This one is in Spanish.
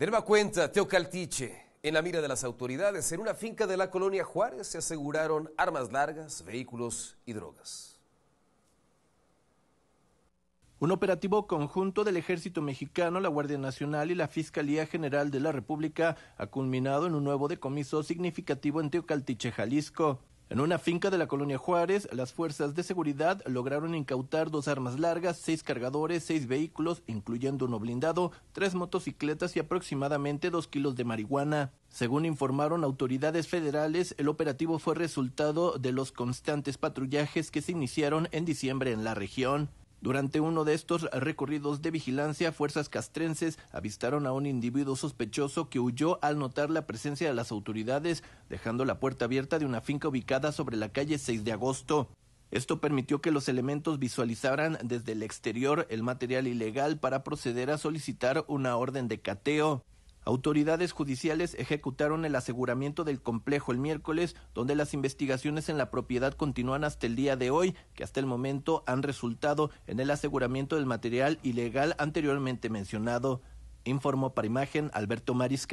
De cuenta, Teocaltiche, en la mira de las autoridades, en una finca de la colonia Juárez se aseguraron armas largas, vehículos y drogas. Un operativo conjunto del Ejército Mexicano, la Guardia Nacional y la Fiscalía General de la República ha culminado en un nuevo decomiso significativo en Teocaltiche, Jalisco. En una finca de la colonia Juárez, las fuerzas de seguridad lograron incautar dos armas largas, seis cargadores, seis vehículos, incluyendo uno blindado, tres motocicletas y aproximadamente dos kilos de marihuana. Según informaron autoridades federales, el operativo fue resultado de los constantes patrullajes que se iniciaron en diciembre en la región. Durante uno de estos recorridos de vigilancia, fuerzas castrenses avistaron a un individuo sospechoso que huyó al notar la presencia de las autoridades, dejando la puerta abierta de una finca ubicada sobre la calle 6 de agosto. Esto permitió que los elementos visualizaran desde el exterior el material ilegal para proceder a solicitar una orden de cateo. Autoridades judiciales ejecutaron el aseguramiento del complejo el miércoles, donde las investigaciones en la propiedad continúan hasta el día de hoy, que hasta el momento han resultado en el aseguramiento del material ilegal anteriormente mencionado, informó para imagen Alberto Mariscal.